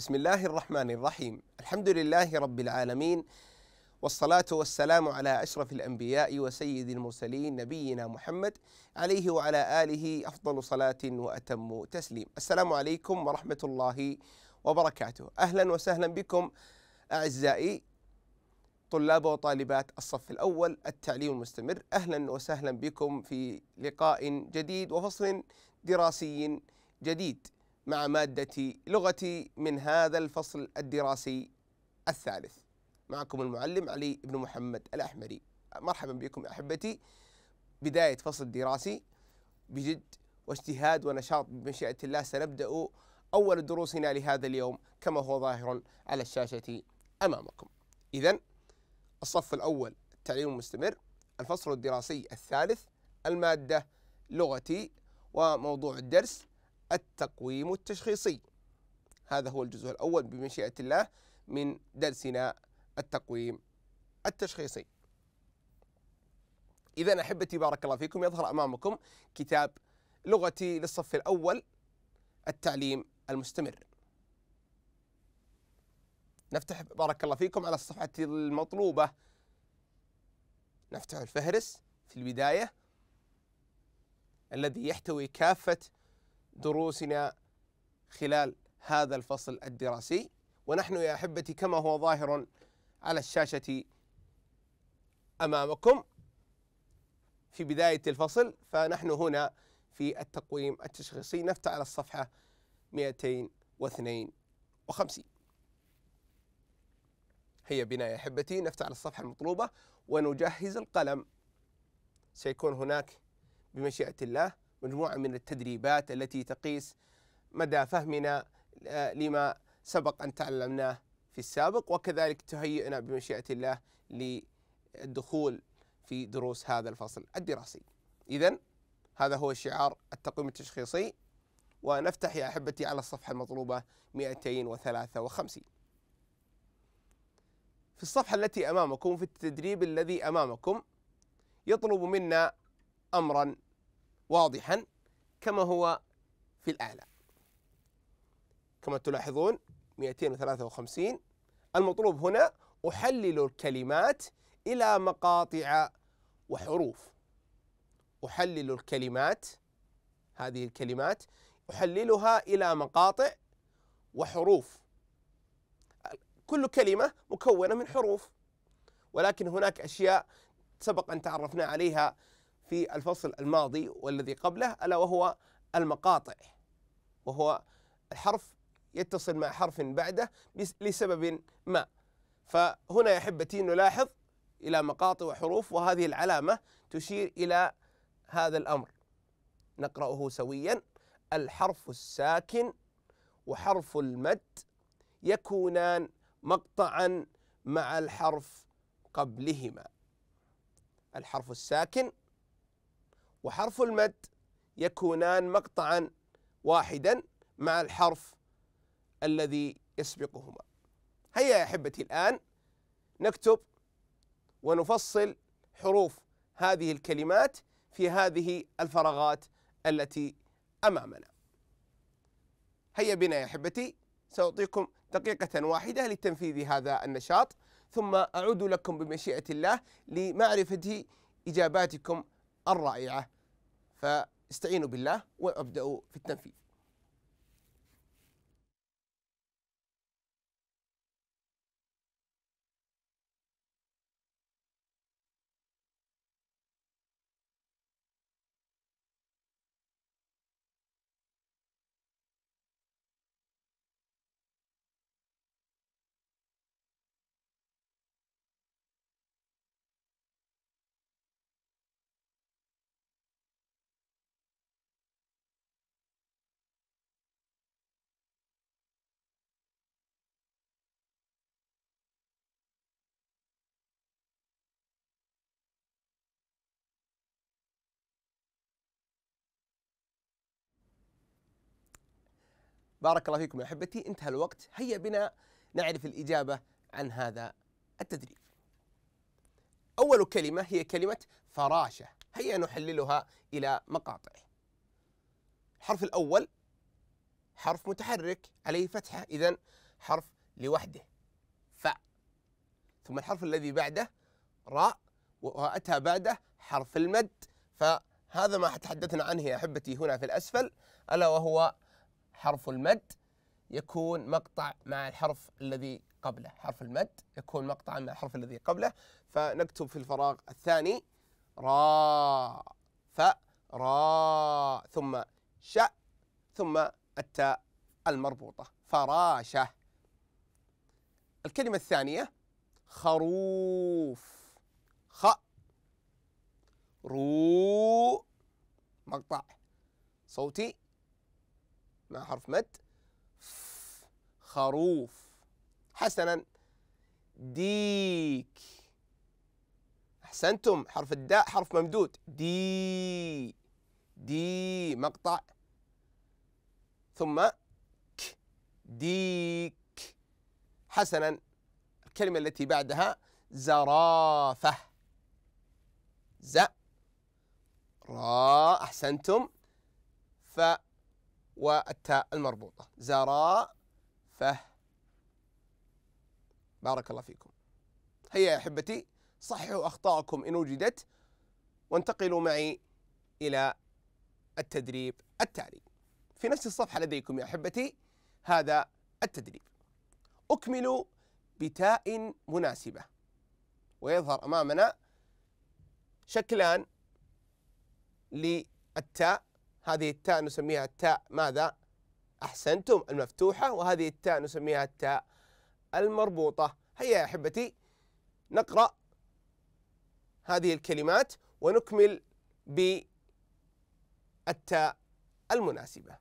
بسم الله الرحمن الرحيم الحمد لله رب العالمين والصلاة والسلام على أشرف الأنبياء وسيد المرسلين نبينا محمد عليه وعلى آله أفضل صلاة وأتم تسليم السلام عليكم ورحمة الله وبركاته أهلا وسهلا بكم أعزائي طلاب وطالبات الصف الأول التعليم المستمر أهلا وسهلا بكم في لقاء جديد وفصل دراسي جديد مع مادة لغتي من هذا الفصل الدراسي الثالث معكم المعلم علي بن محمد الأحمري مرحبا بكم أحبتي بداية فصل دراسي بجد واجتهاد ونشاط بمشيئة الله سنبدأ أول دروسنا لهذا اليوم كما هو ظاهر على الشاشة أمامكم إذا الصف الأول التعليم المستمر الفصل الدراسي الثالث المادة لغتي وموضوع الدرس التقويم التشخيصي هذا هو الجزء الأول بمشيئة الله من درسنا التقويم التشخيصي إذا أحبتي بارك الله فيكم يظهر أمامكم كتاب لغتي للصف الأول التعليم المستمر نفتح بارك الله فيكم على الصفحة المطلوبة نفتح الفهرس في البداية الذي يحتوي كافة دروسنا خلال هذا الفصل الدراسي ونحن يا احبتي كما هو ظاهر على الشاشه امامكم في بدايه الفصل فنحن هنا في التقويم التشخيصي نفتح على الصفحه 252 هيا بنا يا احبتي نفتح على الصفحه المطلوبه ونجهز القلم سيكون هناك بمشيئه الله مجموعة من التدريبات التي تقيس مدى فهمنا آه، لما سبق أن تعلمناه في السابق وكذلك تهيئنا بمشيئة الله للدخول في دروس هذا الفصل الدراسي إذا هذا هو الشعار التقويم التشخيصي ونفتح يا أحبتي على الصفحة المطلوبة 253 في الصفحة التي أمامكم في التدريب الذي أمامكم يطلب منا أمرا واضحا كما هو في الأعلى كما تلاحظون 253 المطلوب هنا أحلل الكلمات إلى مقاطع وحروف أحلل الكلمات هذه الكلمات أحللها إلى مقاطع وحروف كل كلمة مكونة من حروف ولكن هناك أشياء سبق أن تعرفنا عليها في الفصل الماضي والذي قبله ألا وهو المقاطع وهو الحرف يتصل مع حرف بعده لسبب ما فهنا يا احبتي نلاحظ الى مقاطع وحروف وهذه العلامه تشير الى هذا الامر نقراه سويا الحرف الساكن وحرف المد يكونان مقطعا مع الحرف قبلهما الحرف الساكن وحرف المد يكونان مقطعا واحدا مع الحرف الذي يسبقهما هيا يا احبتي الان نكتب ونفصل حروف هذه الكلمات في هذه الفراغات التي امامنا هيا بنا يا احبتي ساعطيكم دقيقه واحده لتنفيذ هذا النشاط ثم اعود لكم بمشيئه الله لمعرفه اجاباتكم الرائعة فاستعينوا بالله وابدأوا في التنفيذ بارك الله فيكم يا أحبتي انتهى الوقت هيا بنا نعرف الإجابة عن هذا التدريب أول كلمة هي كلمة فراشة هيا نحللها إلى مقاطع الحرف الأول حرف متحرك عليه فتحة إذا حرف لوحده ف ثم الحرف الذي بعده راء وأتى بعده حرف المد فهذا ما تحدثنا عنه يا أحبتي هنا في الأسفل ألا وهو حرف المد يكون مقطع مع الحرف الذي قبله حرف المد يكون مقطع مع الحرف الذي قبله فنكتب في الفراغ الثاني را ف را ثم ش ثم التاء المربوطة فراشة الكلمة الثانية خروف خ رو مقطع صوتي مع حرف مد خروف حسنا ديك أحسنتم حرف الداء حرف ممدود دي دي مقطع ثم ك ديك حسنا الكلمة التي بعدها زرافة ز را أحسنتم ف والتاء المربوطة زراء فه بارك الله فيكم هيا يا أحبتي صححوا أخطاءكم إن وجدت وانتقلوا معي إلى التدريب التالي في نفس الصفحة لديكم يا أحبتي هذا التدريب أكمل بتاء مناسبة ويظهر أمامنا شكلان للتاء هذه التاء نسميها التاء ماذا؟ أحسنتم المفتوحة وهذه التاء نسميها التاء المربوطة هيا يا أحبتي نقرأ هذه الكلمات ونكمل بالتاء المناسبة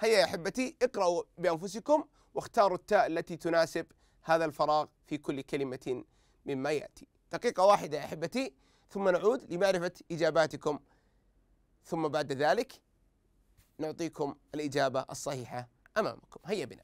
هيا يا أحبتي اقرأوا بأنفسكم واختاروا التاء التي تناسب هذا الفراغ في كل كلمة مما يأتي دقيقة واحدة يا أحبتي ثم نعود لمعرفة إجاباتكم ثم بعد ذلك نعطيكم الإجابة الصحيحة أمامكم هيا بنا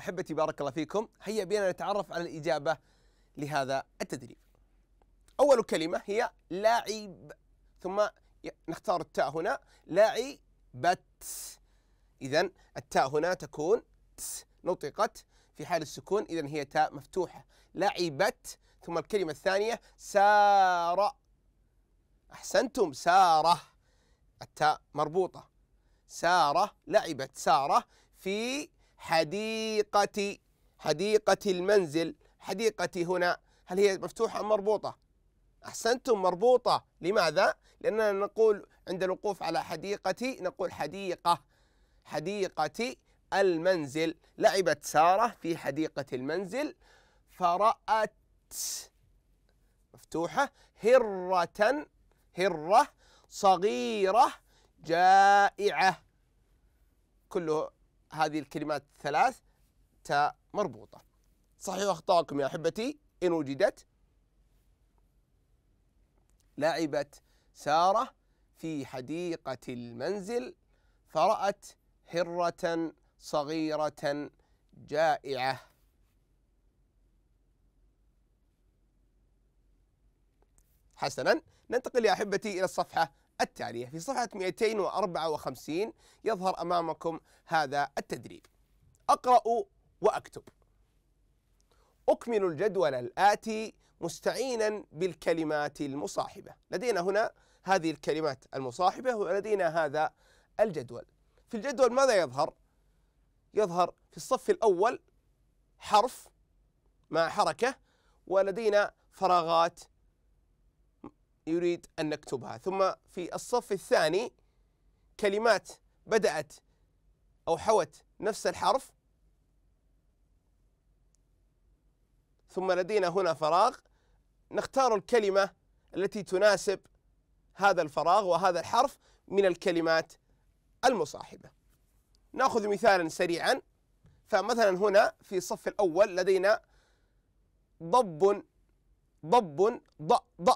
احبتي بارك الله فيكم هيا بنا نتعرف على الاجابه لهذا التدريب اول كلمه هي لاعب ثم نختار التاء هنا لاعبت اذا التاء هنا تكون نطقت في حال السكون اذا هي تاء مفتوحه لاعبت ثم الكلمه الثانيه سار احسنتم ساره التاء مربوطه ساره لعبت ساره في حديقة حديقة المنزل حديقتي هنا هل هي مفتوحة أم مربوطة أحسنتم مربوطة لماذا؟ لأننا نقول عند الوقوف على حديقتي نقول حديقة حديقة المنزل لعبت سارة في حديقة المنزل فرأت مفتوحة هرة هرة صغيرة جائعة كله هذه الكلمات الثلاث تاء مربوطة صحيح أخطاءكم يا أحبتي إن وجدت لعبت سارة في حديقة المنزل فرأت هرة صغيرة جائعة حسنا ننتقل يا أحبتي إلى الصفحة التالية في صفحة 254 يظهر أمامكم هذا التدريب أقرأ وأكتب أكمل الجدول الآتي مستعينا بالكلمات المصاحبة لدينا هنا هذه الكلمات المصاحبة ولدينا هذا الجدول في الجدول ماذا يظهر؟ يظهر في الصف الأول حرف مع حركة ولدينا فراغات يريد أن نكتبها ثم في الصف الثاني كلمات بدأت أو حوت نفس الحرف ثم لدينا هنا فراغ نختار الكلمة التي تناسب هذا الفراغ وهذا الحرف من الكلمات المصاحبة ناخذ مثالا سريعا فمثلا هنا في الصف الأول لدينا ضب ضب ض ض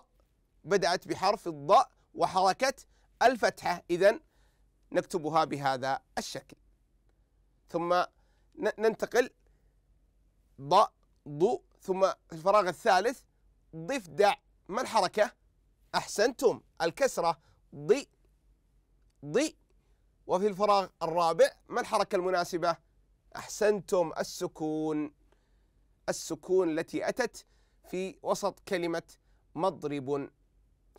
بدأت بحرف الضاء وحركة الفتحة إذا نكتبها بهذا الشكل ثم ننتقل ضاء ضو ثم في الفراغ الثالث ضف دع ما الحركة؟ أحسنتم الكسرة ضي ضي وفي الفراغ الرابع ما الحركة المناسبة؟ أحسنتم السكون السكون التي أتت في وسط كلمة مضرب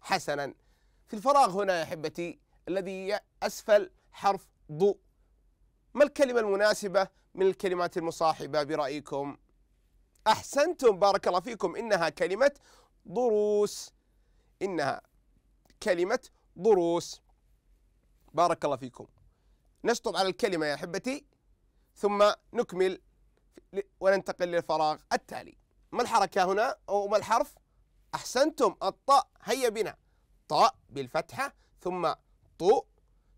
حسنا في الفراغ هنا يا أحبتي الذي أسفل حرف ضوء ما الكلمة المناسبة من الكلمات المصاحبة برأيكم أحسنتم بارك الله فيكم إنها كلمة ضروس إنها كلمة ضروس بارك الله فيكم نشطب على الكلمة يا أحبتي ثم نكمل وننتقل للفراغ التالي ما الحركة هنا أو ما الحرف أحسنتم الطاء هيا بنا طاء بالفتحة ثم طو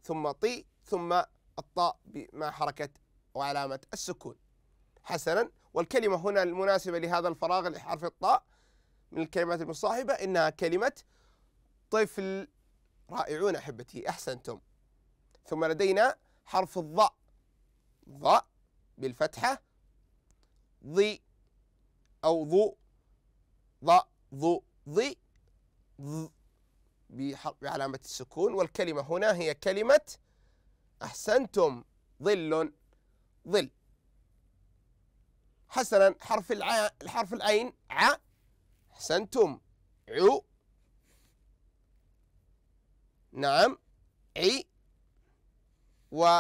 ثم طي ثم الطاء مع حركة وعلامة السكون حسنا والكلمة هنا المناسبة لهذا الفراغ لحرف الطاء من الكلمات المصاحبة إنها كلمة طفل رائعون أحبتي أحسنتم ثم لدينا حرف الضاء ضاء بالفتحة ضي أو ضو ضاء ضو ضي ض بعلامة السكون والكلمة هنا هي كلمة أحسنتم ظل ظل حسنا حرف الع الحرف العين ع أحسنتم عو نعم عي و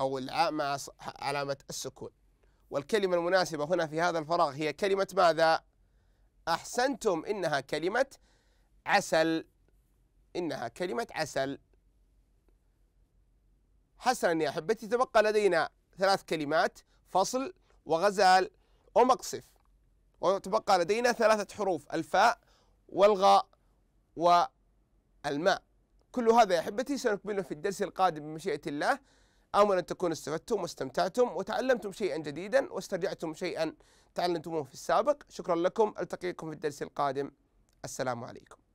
أو العاء مع علامة السكون والكلمة المناسبة هنا في هذا الفراغ هي كلمة ماذا؟ أحسنتم إنها كلمة عسل إنها كلمة عسل حسنا يا أحبتي تبقى لدينا ثلاث كلمات فصل وغزال ومقصف وتبقى لدينا ثلاثة حروف الفاء والغاء والماء كل هذا يا أحبتي سنكمله في الدرس القادم بمشيئة الله آمل أن تكونوا استفدتم واستمتعتم وتعلمتم شيئا جديدا واسترجعتم شيئا تعلمتموه في السابق شكرا لكم ألتقيكم في الدرس القادم السلام عليكم